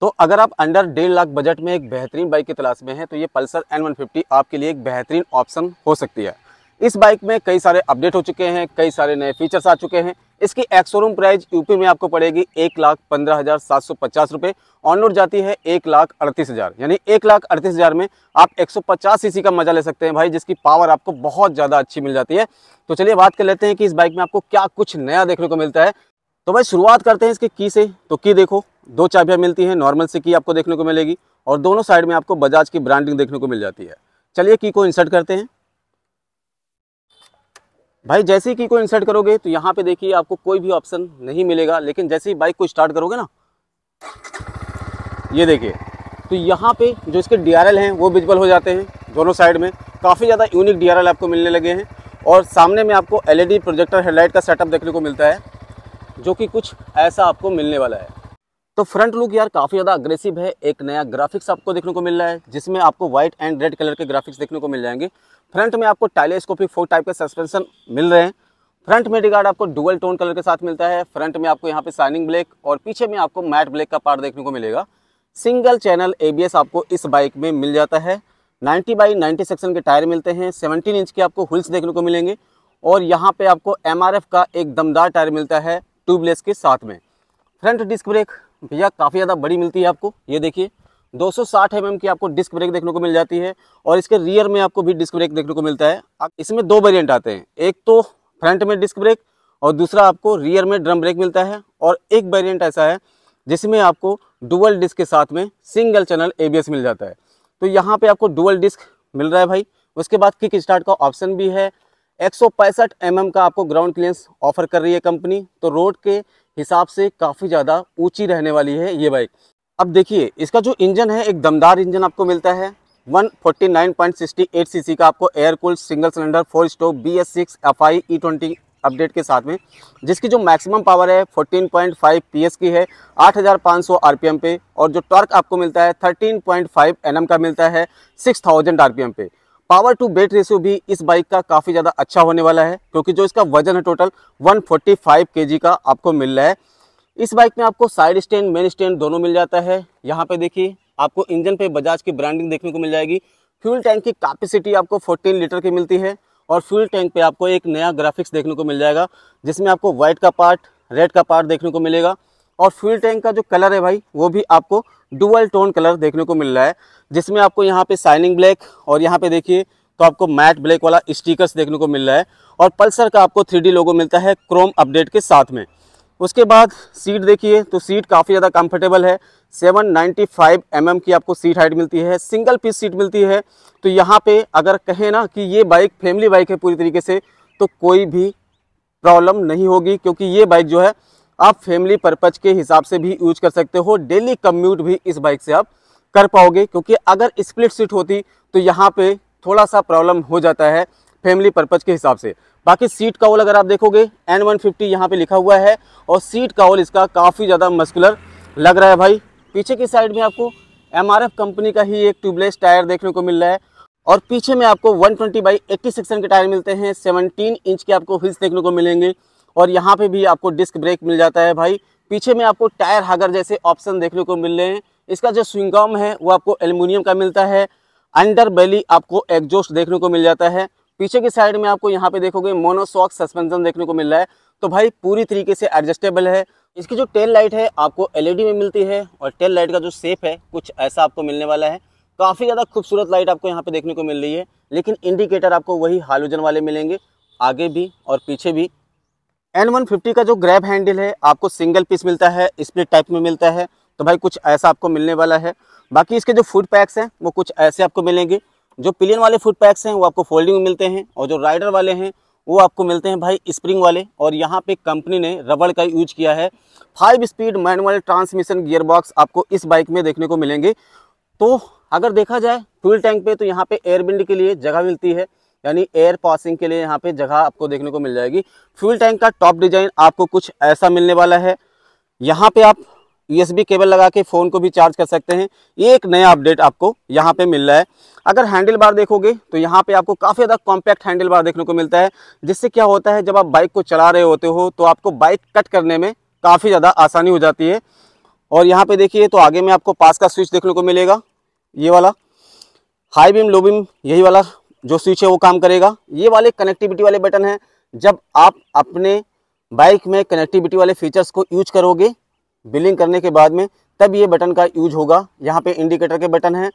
तो अगर आप अंडर डेढ़ लाख बजट में एक बेहतरीन बाइक की तलाश में हैं तो ये पल्सर एन वन फिफ्टी आपके लिए एक बेहतरीन ऑप्शन हो सकती है इस बाइक में कई सारे अपडेट हो चुके हैं कई सारे नए फीचर्स आ चुके हैं इसकी एक्सोरूम प्राइस यूपी में आपको पड़ेगी एक लाख पंद्रह हज़ार सात सौ पचास रुपये ऑन रोड जाती है एक लाख अड़तीस हज़ार यानी एक लाख अड़तीस हज़ार में आप एक सौ पचास सी का मजा ले सकते हैं भाई जिसकी पावर आपको बहुत ज़्यादा अच्छी मिल जाती है तो चलिए बात कर लेते हैं कि इस बाइक में आपको क्या कुछ नया देखने को मिलता है तो भाई शुरुआत करते हैं इसके की से तो की देखो दो चाबियाँ मिलती हैं नॉर्मल से की आपको देखने को मिलेगी और दोनों साइड में आपको बजाज की ब्रांडिंग देखने को मिल जाती है चलिए की को इंसर्ट करते हैं भाई जैसे ही की को इंसर्ट करोगे तो यहाँ पे देखिए आपको कोई भी ऑप्शन नहीं मिलेगा लेकिन जैसे ही बाइक को स्टार्ट करोगे ना ये देखिए तो यहाँ पे जो इसके डी हैं वो विजिबल हो जाते हैं दोनों साइड में काफ़ी ज़्यादा यूनिक डी आपको मिलने लगे हैं और सामने में आपको डी प्रोजेक्टर हेडलाइट का सेटअप देखने को मिलता है जो कि कुछ ऐसा आपको मिलने वाला है तो फ्रंट लुक यार काफ़ी ज़्यादा अग्रेसिव है एक नया ग्राफिक्स आपको देखने को मिल रहा है जिसमें आपको व्हाइट एंड रेड कलर के ग्राफिक्स देखने को मिल जाएंगे फ्रंट में आपको टाइलेस्कोपिक फोर टाइप के सस्पेंशन मिल रहे हैं फ्रंट में रिगार्ड आपको डुअल टोन कलर के साथ मिलता है फ्रंट में आपको यहाँ पे शाइनिंग ब्लैक और पीछे में आपको मैट ब्लैक का पार्ट देखने को मिलेगा सिंगल चैनल ए आपको इस बाइक में मिल जाता है नाइन्टी बाई नाइन्टी सेक्शन के टायर मिलते हैं सेवनटीन इंच के आपको हुल्स देखने को मिलेंगे और यहाँ पे आपको एम का एक दमदार टायर मिलता है ट्यूबलेस के साथ में फ्रंट डिस्क ब्रेक भैया काफ़ी ज़्यादा बड़ी मिलती है आपको ये देखिए 260 एम की आपको डिस्क ब्रेक देखने को मिल जाती है और इसके रियर में आपको भी डिस्क ब्रेक देखने को मिलता है इसमें दो वेरियंट आते हैं एक तो फ्रंट में डिस्क ब्रेक और दूसरा आपको रियर में ड्रम ब्रेक मिलता है और एक वेरियंट ऐसा है जिसमें आपको डुअल डिस्क के साथ में सिंगल चैनल ए मिल जाता है तो यहाँ पर आपको डुअल डिस्क मिल रहा है भाई उसके बाद किक स्टार्ट का ऑप्शन भी है एक सौ mm का आपको ग्राउंड क्लियरेंस ऑफर कर रही है कंपनी तो रोड के हिसाब से काफ़ी ज़्यादा ऊंची रहने वाली है ये बाइक अब देखिए इसका जो इंजन है एक दमदार इंजन आपको मिलता है 149.68 सीसी का आपको air cool single cylinder four stroke B S six F I E twenty update के साथ में जिसकी जो मैक्सिमम पावर है 14.5 पॉइंट की है 8,500 आरपीएम पे और जो टॉर्क आपको मिलता है 13.5 एनएम का मिलता है 6,000 आरपीएम पे पावर टू वेट रेशियो भी इस बाइक का काफ़ी ज़्यादा अच्छा होने वाला है क्योंकि जो इसका वजन है टोटल 145 फोर्टी का आपको मिल रहा है इस बाइक में आपको साइड स्टैंड मेन स्टैंड दोनों मिल जाता है यहाँ पे देखिए आपको इंजन पे बजाज की ब्रांडिंग देखने को मिल जाएगी फ्यूल टैंक की कैपेसिटी आपको 14 लीटर की मिलती है और फ्यूल टैंक पे आपको एक नया ग्राफिक्स देखने को मिल जाएगा जिसमें आपको वाइट का पार्ट रेड का पार्ट देखने को मिलेगा और फ्यूल टैंक का जो कलर है भाई वो भी आपको डुअल टोन कलर देखने को मिल रहा है जिसमें आपको यहाँ पे साइनिंग ब्लैक और यहाँ पे देखिए तो आपको मैट ब्लैक वाला स्टिकर्स देखने को मिल रहा है और पल्सर का आपको थ्री लोगो मिलता है क्रोम अपडेट के साथ में उसके बाद सीट देखिए तो सीट काफ़ी ज़्यादा कंफर्टेबल है 795 mm की आपको सीट हाइट मिलती है सिंगल पीस सीट मिलती है तो यहाँ पे अगर कहें ना कि ये बाइक फैमिली बाइक है पूरी तरीके से तो कोई भी प्रॉब्लम नहीं होगी क्योंकि ये बाइक जो है आप फैमिली पर्पज के हिसाब से भी यूज कर सकते हो डेली कम्यूट भी इस बाइक से आप कर पाओगे क्योंकि अगर स्प्लिट सीट होती तो यहाँ पे थोड़ा सा प्रॉब्लम हो जाता है फैमिली पर्पज के हिसाब से बाकी सीट काउल अगर आप देखोगे एन वन फिफ्टी यहाँ पर लिखा हुआ है और सीट का इसका काफ़ी ज़्यादा मस्कुलर लग रहा है भाई पीछे की साइड में आपको एम कंपनी का ही एक ट्यूबलेस टायर देखने को मिल रहा है और पीछे में आपको 120 ट्वेंटी बाई एट्टी सेक्शन के टायर मिलते हैं 17 इंच के आपको हिल्स देखने को मिलेंगे और यहाँ पे भी आपको डिस्क ब्रेक मिल जाता है भाई पीछे में आपको टायर हागर जैसे ऑप्शन देखने को मिल रहे हैं इसका जो स्विंगम है वो आपको एल्यूमिनियम का मिलता है अंडर बेली आपको एग्जोस्ट देखने को मिल जाता है पीछे की साइड में आपको यहाँ पे देखोगे मोनोसॉक सस्पेंशन देखने को मिल रहा है तो भाई पूरी तरीके से एडजस्टेबल है इसकी जो टेल लाइट है आपको एलईडी में मिलती है और टेल लाइट का जो सेप है कुछ ऐसा आपको मिलने वाला है काफ़ी ज़्यादा खूबसूरत लाइट आपको यहाँ पे देखने को मिल रही है लेकिन इंडिकेटर आपको वही हालोजन वाले मिलेंगे आगे भी और पीछे भी एन वन फिफ्टी का जो ग्रैब हैंडल है आपको सिंगल पीस मिलता है स्प्लिट टाइप में मिलता है तो भाई कुछ ऐसा आपको मिलने वाला है बाकी इसके जो फूड पैक्स हैं वो कुछ ऐसे आपको मिलेंगे जो पिलियन वाले फूड पैक्स हैं वो आपको फोल्डिंग मिलते हैं और जो राइडर वाले हैं वो आपको मिलते हैं भाई स्प्रिंग वाले और यहाँ पे कंपनी ने रबड़ का यूज किया है five speed manual transmission gearbox आपको इस बाइक में देखने को मिलेंगे तो अगर देखा जाए फ्यूल टैंक पे तो यहाँ पे एयरबिंड के लिए जगह मिलती है यानी एयर पासिंग के लिए यहाँ पे जगह आपको देखने को मिल जाएगी फ्यूल टैंक का टॉप डिजाइन आपको कुछ ऐसा मिलने वाला है यहाँ पे आप यूएसबी केबल लगा के फ़ोन को भी चार्ज कर सकते हैं ये एक नया अपडेट आपको यहाँ पे मिल रहा है अगर हैंडल बार देखोगे तो यहाँ पे आपको काफ़ी ज़्यादा कॉम्पैक्ट हैंडल बार देखने को मिलता है जिससे क्या होता है जब आप बाइक को चला रहे होते हो तो आपको बाइक कट करने में काफ़ी ज़्यादा आसानी हो जाती है और यहाँ पे देखिए तो आगे में आपको पास का स्विच देखने को मिलेगा ये वाला हाई बीम लो बीम यही वाला जो स्विच है वो काम करेगा ये वाले कनेक्टिविटी वाले बटन हैं जब आप अपने बाइक में कनेक्टिविटी वाले फीचर्स को यूज करोगे बिलिंग करने के बाद में तब ये बटन का यूज होगा यहाँ पे इंडिकेटर के बटन हैं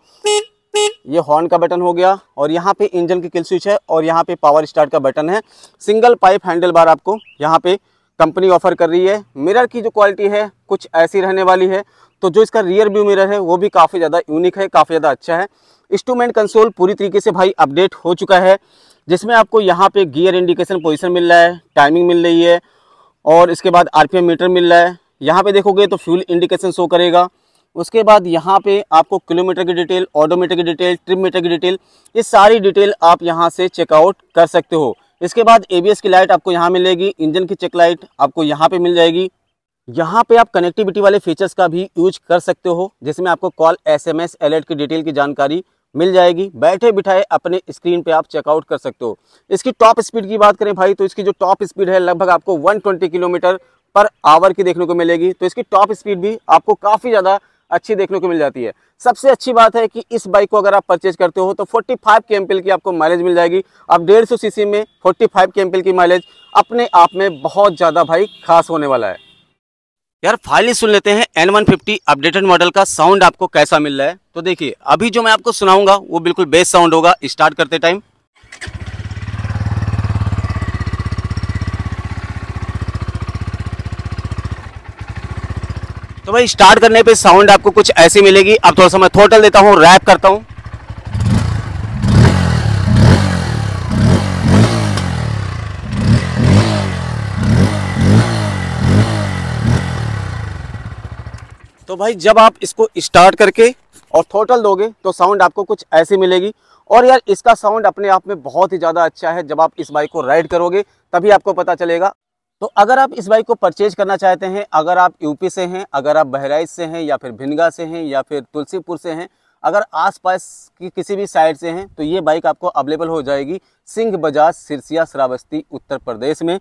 ये हॉर्न का बटन हो गया और यहाँ पे इंजन की किल स्विच है और यहाँ पे पावर स्टार्ट का बटन है सिंगल पाइप हैंडल बार आपको यहाँ पे कंपनी ऑफर कर रही है मिरर की जो क्वालिटी है कुछ ऐसी रहने वाली है तो जो इसका रियर व्यू मिरर है वो भी काफ़ी ज़्यादा यूनिक है काफ़ी ज़्यादा अच्छा है इंस्ट्रूमेंट कंसोल पूरी तरीके से भाई अपडेट हो चुका है जिसमें आपको यहाँ पे गियर इंडिकेशन पोजीशन मिल रहा है टाइमिंग मिल रही है और इसके बाद आरपीएम मीटर मिल रहा है यहाँ पे देखोगे तो फ्यूल इंडिकेशन शो करेगा उसके बाद यहाँ पे आपको किलोमीटर की डिटेल ऑडोमीटर की डिटेल ट्रिप मीटर की डिटेल ये सारी डिटेल आप यहाँ से चेकआउट कर सकते हो इसके बाद ए की लाइट आपको यहाँ मिलेगी इंजन की चेक लाइट आपको यहाँ पे मिल जाएगी यहाँ पे आप कनेक्टिविटी वाले फीचर्स का भी यूज कर सकते हो जिसमें आपको कॉल एसएमएस एलर्ट की डिटेल की जानकारी मिल जाएगी बैठे बिठाए अपने स्क्रीन पे आप चेकआउट कर सकते हो इसकी टॉप स्पीड की बात करें भाई तो इसकी जो टॉप स्पीड है लगभग आपको 120 किलोमीटर पर आवर की देखने को मिलेगी तो इसकी टॉप स्पीड भी आपको काफ़ी ज़्यादा अच्छी देखने को मिल जाती है सबसे अच्छी बात है कि इस बाइक को अगर आप परचेज करते हो तो 45 फाइव के की आपको माइलेज मिल जाएगी अब डेढ़ सौ में 45 फाइव की माइलेज अपने आप में बहुत ज़्यादा भाई खास होने वाला है यार फाइल ही सुन लेते हैं N one fifty updated model का साउंड आपको कैसा मिल रहा है तो देखिए अभी जो मैं आपको सुनाऊंगा वो बिल्कुल बेस्ट साउंड होगा स्टार्ट करते टाइम तो भाई स्टार्ट करने पे साउंड आपको कुछ ऐसी मिलेगी अब थोड़ा सा मैं थोटल देता हूँ रैप करता हूँ तो भाई जब आप इसको स्टार्ट करके और थोटल दोगे तो साउंड आपको कुछ ऐसी मिलेगी और यार इसका साउंड अपने आप में बहुत ही ज़्यादा अच्छा है जब आप इस बाइक को राइड करोगे तभी आपको पता चलेगा तो अगर आप इस बाइक को परचेज करना चाहते हैं अगर आप यूपी से हैं अगर आप बहराइच से हैं या फिर भिनगा से हैं या फिर तुलसीपुर से हैं अगर आसपास की किसी भी साइड से हैं तो ये बाइक आपको अवेलेबल हो जाएगी सिंह बजाज सिरसिया श्रावस्ती उत्तर प्रदेश में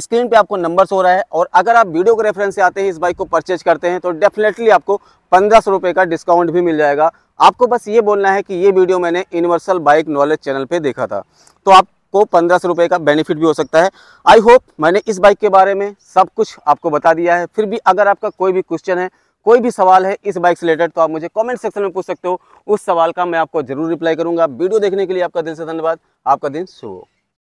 स्क्रीन पे आपको नंबर हो रहा है और अगर आप वीडियो के रेफरेंस से आते हैं इस बाइक को परचेज करते हैं तो डेफिनेटली आपको पंद्रह सौ का डिस्काउंट भी मिल जाएगा आपको बस ये बोलना है कि ये वीडियो मैंने यूनिवर्सल बाइक नॉलेज चैनल पे देखा था तो आपको पंद्रह सौ का बेनिफिट भी हो सकता है आई होप मैंने इस बाइक के बारे में सब कुछ आपको बता दिया है फिर भी अगर आपका कोई भी क्वेश्चन है कोई भी सवाल है इस बाइक से रिलेटेड तो आप मुझे कॉमेंट सेक्शन में पूछ सकते हो उस सवाल का मैं आपको जरूर रिप्लाई करूंगा वीडियो देखने के लिए आपका दिल से धन्यवाद आपका दिन शुभ हो